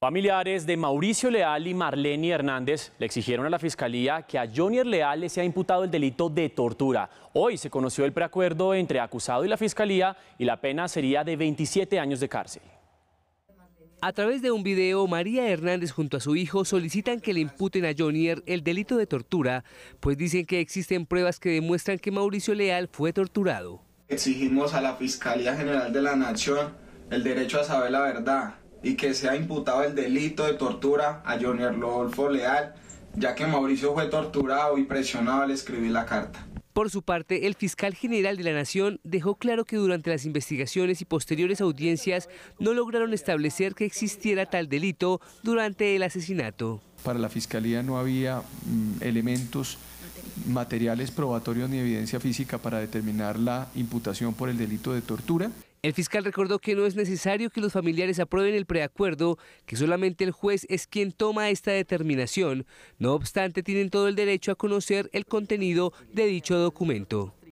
Familiares de Mauricio Leal y Marlene Hernández le exigieron a la Fiscalía que a Jonier Leal le sea imputado el delito de tortura. Hoy se conoció el preacuerdo entre acusado y la Fiscalía y la pena sería de 27 años de cárcel. A través de un video, María Hernández junto a su hijo solicitan que le imputen a Jonier el delito de tortura, pues dicen que existen pruebas que demuestran que Mauricio Leal fue torturado. Exigimos a la Fiscalía General de la Nación el derecho a saber la verdad y que se ha imputado el delito de tortura a Johnny Arnolfo Leal, ya que Mauricio fue torturado y presionado al escribir la carta. Por su parte, el fiscal general de la Nación dejó claro que durante las investigaciones y posteriores audiencias no lograron establecer que existiera tal delito durante el asesinato. Para la fiscalía no había mm, elementos materiales probatorios ni evidencia física para determinar la imputación por el delito de tortura. El fiscal recordó que no es necesario que los familiares aprueben el preacuerdo, que solamente el juez es quien toma esta determinación. No obstante, tienen todo el derecho a conocer el contenido de dicho documento.